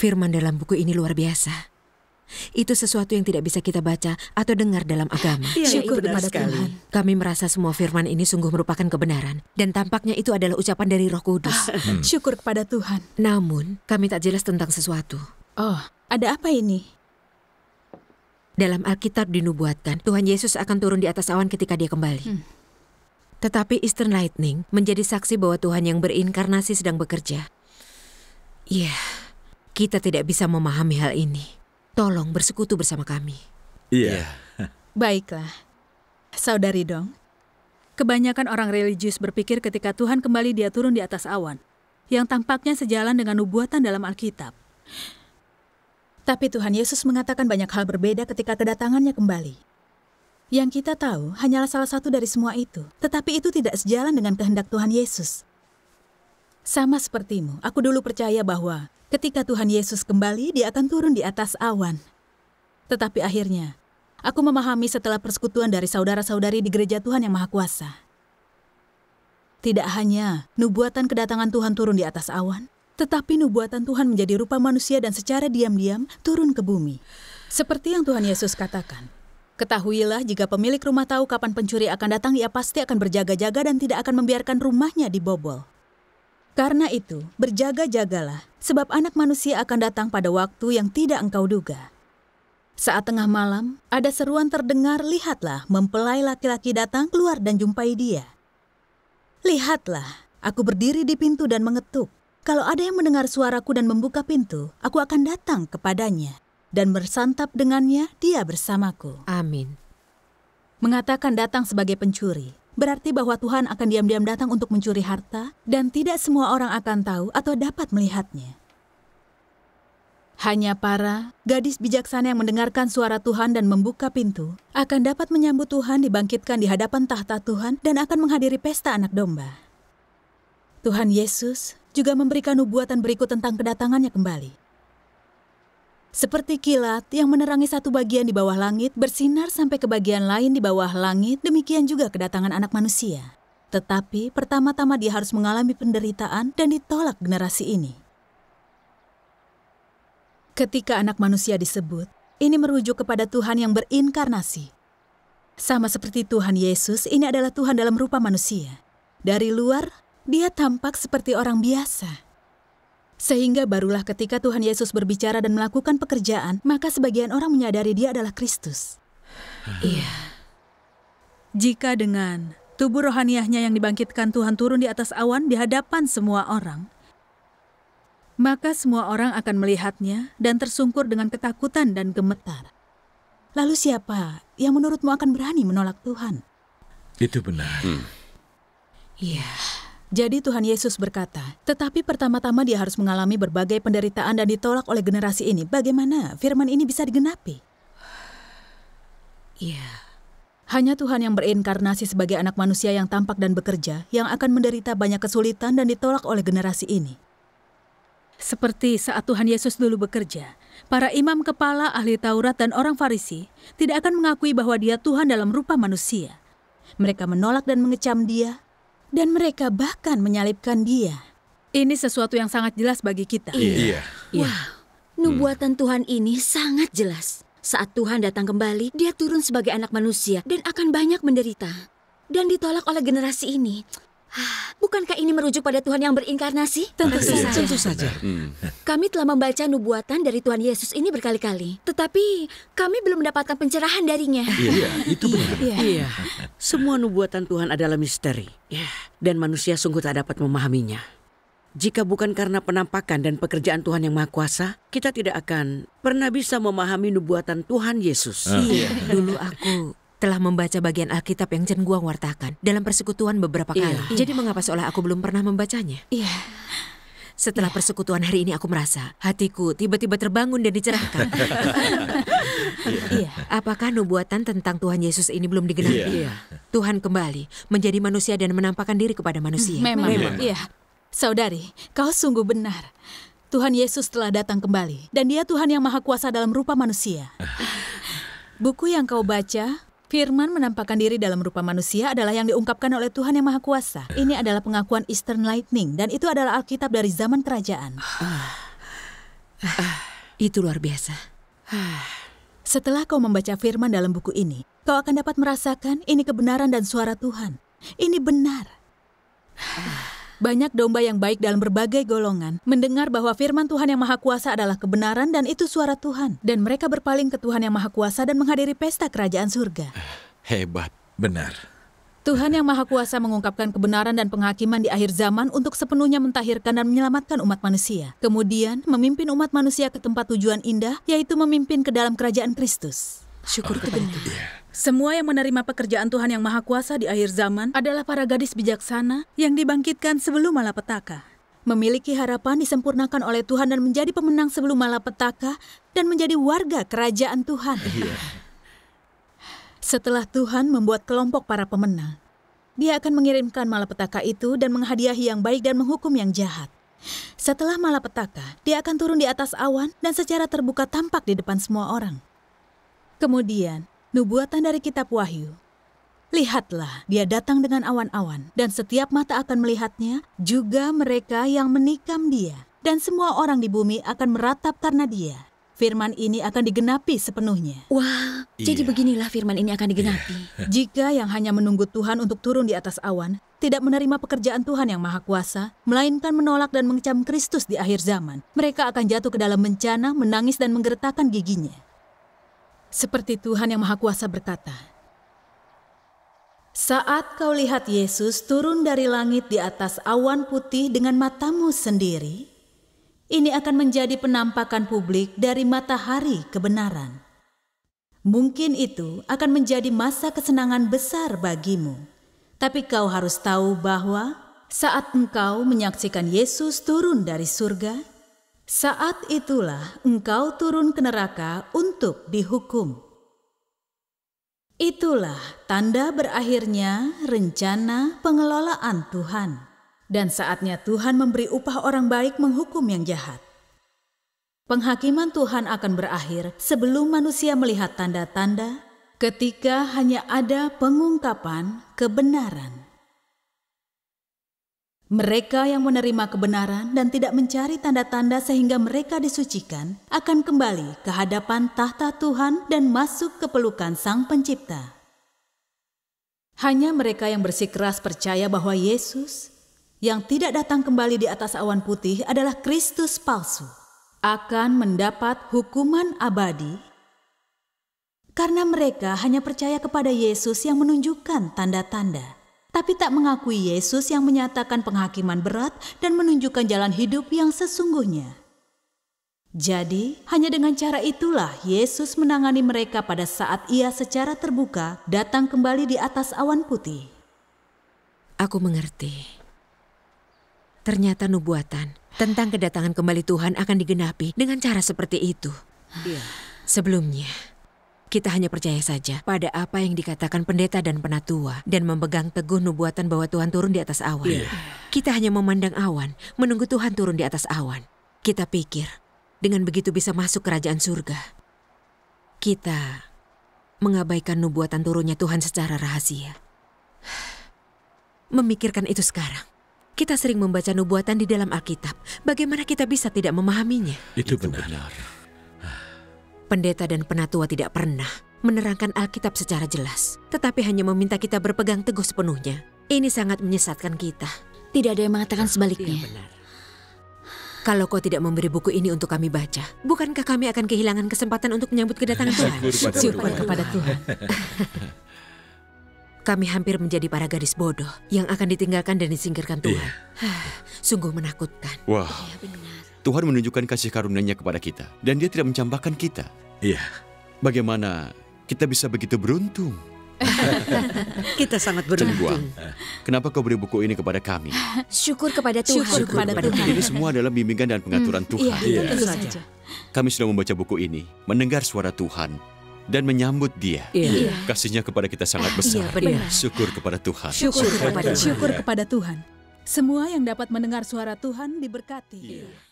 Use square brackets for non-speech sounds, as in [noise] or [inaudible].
Firman dalam buku ini luar biasa. Itu sesuatu yang tidak bisa kita baca atau dengar dalam ah, agama. Ya, Syukur kepada Tuhan. Kami merasa semua firman ini sungguh merupakan kebenaran. Dan tampaknya itu adalah ucapan dari roh kudus. Ah, [laughs] hmm. Syukur kepada Tuhan. Namun, kami tak jelas tentang sesuatu. Oh, ada apa ini? Dalam Alkitab dinubuatkan, Tuhan Yesus akan turun di atas awan ketika dia kembali. Hmm. Tetapi Eastern Lightning menjadi saksi bahwa Tuhan yang berinkarnasi sedang bekerja. Iya. Yeah. Kita tidak bisa memahami hal ini. Tolong bersekutu bersama kami. Iya. Yeah. [laughs] Baiklah. Saudari dong, kebanyakan orang religius berpikir ketika Tuhan kembali dia turun di atas awan, yang tampaknya sejalan dengan nubuatan dalam Alkitab. Tapi Tuhan Yesus mengatakan banyak hal berbeda ketika kedatangannya kembali. Yang kita tahu hanyalah salah satu dari semua itu, tetapi itu tidak sejalan dengan kehendak Tuhan Yesus. Sama sepertimu, aku dulu percaya bahwa ketika Tuhan Yesus kembali, dia akan turun di atas awan. Tetapi akhirnya, aku memahami setelah persekutuan dari saudara-saudari di gereja Tuhan yang Maha Kuasa. Tidak hanya nubuatan kedatangan Tuhan turun di atas awan, tetapi nubuatan Tuhan menjadi rupa manusia dan secara diam-diam turun ke bumi. Seperti yang Tuhan Yesus katakan, Ketahuilah jika pemilik rumah tahu kapan pencuri akan datang, ia pasti akan berjaga-jaga dan tidak akan membiarkan rumahnya dibobol. Karena itu, berjaga-jagalah, sebab anak manusia akan datang pada waktu yang tidak engkau duga. Saat tengah malam, ada seruan terdengar, lihatlah, mempelai laki-laki datang keluar dan jumpai dia. Lihatlah, aku berdiri di pintu dan mengetuk. Kalau ada yang mendengar suaraku dan membuka pintu, aku akan datang kepadanya dan bersantap dengannya, dia bersamaku. Amin. Mengatakan datang sebagai pencuri, berarti bahwa Tuhan akan diam-diam datang untuk mencuri harta, dan tidak semua orang akan tahu atau dapat melihatnya. Hanya para gadis bijaksana yang mendengarkan suara Tuhan dan membuka pintu akan dapat menyambut Tuhan dibangkitkan di hadapan tahta Tuhan dan akan menghadiri pesta anak domba. Tuhan Yesus juga memberikan nubuatan berikut tentang kedatangannya kembali. Seperti kilat yang menerangi satu bagian di bawah langit bersinar sampai ke bagian lain di bawah langit, demikian juga kedatangan anak manusia. Tetapi pertama-tama dia harus mengalami penderitaan dan ditolak generasi ini. Ketika anak manusia disebut, ini merujuk kepada Tuhan yang berinkarnasi. Sama seperti Tuhan Yesus, ini adalah Tuhan dalam rupa manusia. Dari luar, dia tampak seperti orang biasa. Sehingga barulah ketika Tuhan Yesus berbicara dan melakukan pekerjaan, maka sebagian orang menyadari dia adalah Kristus. Iya. Jika dengan tubuh rohaniahnya yang dibangkitkan Tuhan turun di atas awan di hadapan semua orang, maka semua orang akan melihatnya dan tersungkur dengan ketakutan dan gemetar. Lalu siapa yang menurutmu akan berani menolak Tuhan? Itu benar. Hmm. Iya. Hmm. Yeah. Jadi Tuhan Yesus berkata, tetapi pertama-tama dia harus mengalami berbagai penderitaan dan ditolak oleh generasi ini. Bagaimana firman ini bisa digenapi? Iya. Yeah. Hanya Tuhan yang berinkarnasi sebagai anak manusia yang tampak dan bekerja, yang akan menderita banyak kesulitan dan ditolak oleh generasi ini. Seperti saat Tuhan Yesus dulu bekerja, para imam kepala, ahli Taurat, dan orang Farisi tidak akan mengakui bahwa dia Tuhan dalam rupa manusia. Mereka menolak dan mengecam dia, dan mereka bahkan menyalipkan dia. Ini sesuatu yang sangat jelas bagi kita. Iya. iya. Wow, iya. nubuatan Tuhan ini sangat jelas. Saat Tuhan datang kembali, dia turun sebagai anak manusia dan akan banyak menderita. Dan ditolak oleh generasi ini. Bukankah ini merujuk pada Tuhan yang berinkarnasi? Tentu iya, saja. Tentu saja. Hmm. Kami telah membaca nubuatan dari Tuhan Yesus ini berkali-kali, tetapi kami belum mendapatkan pencerahan darinya. Iya, iya. itu iya. benar. Iya. iya. Semua nubuatan Tuhan adalah misteri, dan manusia sungguh tak dapat memahaminya. Jika bukan karena penampakan dan pekerjaan Tuhan yang Maha Kuasa, kita tidak akan pernah bisa memahami nubuatan Tuhan Yesus. Ah. Iya. Dulu aku telah membaca bagian Alkitab yang Chen Guang wartakan dalam persekutuan beberapa iya. kali. Iya. Jadi mengapa seolah aku belum pernah membacanya? Iya. Setelah iya. persekutuan hari ini aku merasa hatiku tiba-tiba terbangun dan dicerahkan. iya. iya. Apakah nubuatan tentang Tuhan Yesus ini belum digenapi? Iya. iya. Tuhan kembali menjadi manusia dan menampakkan diri kepada manusia. Mm, memang. Memang. Iya. Saudari, kau sungguh benar. Tuhan Yesus telah datang kembali, dan Dia Tuhan yang Maha Kuasa dalam rupa manusia. Ah. Buku yang kau baca Firman menampakkan diri dalam rupa manusia adalah yang diungkapkan oleh Tuhan Yang Maha Kuasa. Ini adalah pengakuan Eastern Lightning dan itu adalah Alkitab dari zaman kerajaan. itu luar biasa. Setelah kau membaca firman dalam buku ini, kau akan dapat merasakan ini kebenaran dan suara Tuhan. Ini benar. Banyak domba yang baik dalam berbagai golongan mendengar bahwa firman Tuhan yang Maha Kuasa adalah kebenaran dan itu suara Tuhan. Dan mereka berpaling ke Tuhan yang Maha Kuasa dan menghadiri pesta kerajaan surga. Hebat, benar. Tuhan yang Maha Kuasa mengungkapkan kebenaran dan penghakiman di akhir zaman untuk sepenuhnya mentahirkan dan menyelamatkan umat manusia. Kemudian, memimpin umat manusia ke tempat tujuan indah, yaitu memimpin ke dalam kerajaan Kristus. Syukur oh, semua yang menerima pekerjaan Tuhan Yang Maha Kuasa di akhir zaman adalah para gadis bijaksana yang dibangkitkan sebelum malapetaka. Memiliki harapan disempurnakan oleh Tuhan dan menjadi pemenang sebelum malapetaka dan menjadi warga kerajaan Tuhan. Iya. Setelah Tuhan membuat kelompok para pemenang, dia akan mengirimkan malapetaka itu dan menghadiahi yang baik dan menghukum yang jahat. Setelah malapetaka, dia akan turun di atas awan dan secara terbuka tampak di depan semua orang. Kemudian, Nubuatan dari kitab Wahyu. Lihatlah, dia datang dengan awan-awan dan setiap mata akan melihatnya, juga mereka yang menikam dia dan semua orang di bumi akan meratap karena dia. Firman ini akan digenapi sepenuhnya. Wah, wow, jadi iya. beginilah firman ini akan digenapi. Iya. [laughs] Jika yang hanya menunggu Tuhan untuk turun di atas awan, tidak menerima pekerjaan Tuhan yang Maha Kuasa, melainkan menolak dan mengecam Kristus di akhir zaman, mereka akan jatuh ke dalam bencana, menangis dan menggeretakkan giginya. Seperti Tuhan yang Maha Kuasa berkata, saat kau lihat Yesus turun dari langit di atas awan putih dengan matamu sendiri, ini akan menjadi penampakan publik dari matahari kebenaran. Mungkin itu akan menjadi masa kesenangan besar bagimu, tapi kau harus tahu bahwa saat engkau menyaksikan Yesus turun dari surga, saat itulah engkau turun ke neraka untuk dihukum. Itulah tanda berakhirnya rencana pengelolaan Tuhan, dan saatnya Tuhan memberi upah orang baik menghukum yang jahat. Penghakiman Tuhan akan berakhir sebelum manusia melihat tanda-tanda, ketika hanya ada pengungkapan kebenaran. Mereka yang menerima kebenaran dan tidak mencari tanda-tanda sehingga mereka disucikan akan kembali ke hadapan tahta Tuhan dan masuk ke pelukan Sang Pencipta. Hanya mereka yang bersikeras percaya bahwa Yesus yang tidak datang kembali di atas awan putih adalah Kristus palsu akan mendapat hukuman abadi karena mereka hanya percaya kepada Yesus yang menunjukkan tanda-tanda tapi tak mengakui Yesus yang menyatakan penghakiman berat dan menunjukkan jalan hidup yang sesungguhnya. Jadi, hanya dengan cara itulah Yesus menangani mereka pada saat Ia secara terbuka datang kembali di atas awan putih. Aku mengerti. Ternyata nubuatan tentang kedatangan kembali Tuhan akan digenapi dengan cara seperti itu. Iya. Sebelumnya, kita hanya percaya saja pada apa yang dikatakan pendeta dan penatua dan memegang teguh nubuatan bahwa Tuhan turun di atas awan. Yeah. Kita hanya memandang awan, menunggu Tuhan turun di atas awan. Kita pikir dengan begitu bisa masuk kerajaan surga. Kita mengabaikan nubuatan turunnya Tuhan secara rahasia. Memikirkan itu sekarang. Kita sering membaca nubuatan di dalam Alkitab. Bagaimana kita bisa tidak memahaminya? Itu, itu benar. Pendeta dan penatua tidak pernah menerangkan Alkitab secara jelas, tetapi hanya meminta kita berpegang teguh sepenuhnya. Ini sangat menyesatkan kita. Tidak ada yang mengatakan iya, sebaliknya. benar. Kalau kau tidak memberi buku ini untuk kami baca, bukankah kami akan kehilangan kesempatan untuk menyambut kedatangan Tuhan? Syukur kepada Tuhan. [laughs] kami hampir menjadi para gadis bodoh yang akan ditinggalkan dan disingkirkan iya. Tuhan. Yeah. [sighs] Sungguh menakutkan. Wow. Ya, benar. Tuhan menunjukkan kasih karunia-Nya kepada kita dan Dia tidak mencampakkan kita. Iya. Bagaimana kita bisa begitu beruntung? [laughs] kita sangat beruntung. Cengguang, kenapa kau beri buku ini kepada kami? Syukur kepada Tuhan. Syukur, kepada Tuhan. Ini semua adalah bimbingan dan pengaturan hmm, Tuhan. Iya, tentu Kami sudah membaca buku ini, mendengar suara Tuhan, dan menyambut Dia. Iya. iya. iya. Kasihnya kepada kita sangat iya, besar. Iya, benar. Syukur kepada Tuhan. Syukur kepada Tuhan. Syukur kepada Tuhan. Semua yang dapat mendengar suara Tuhan diberkati. Iya.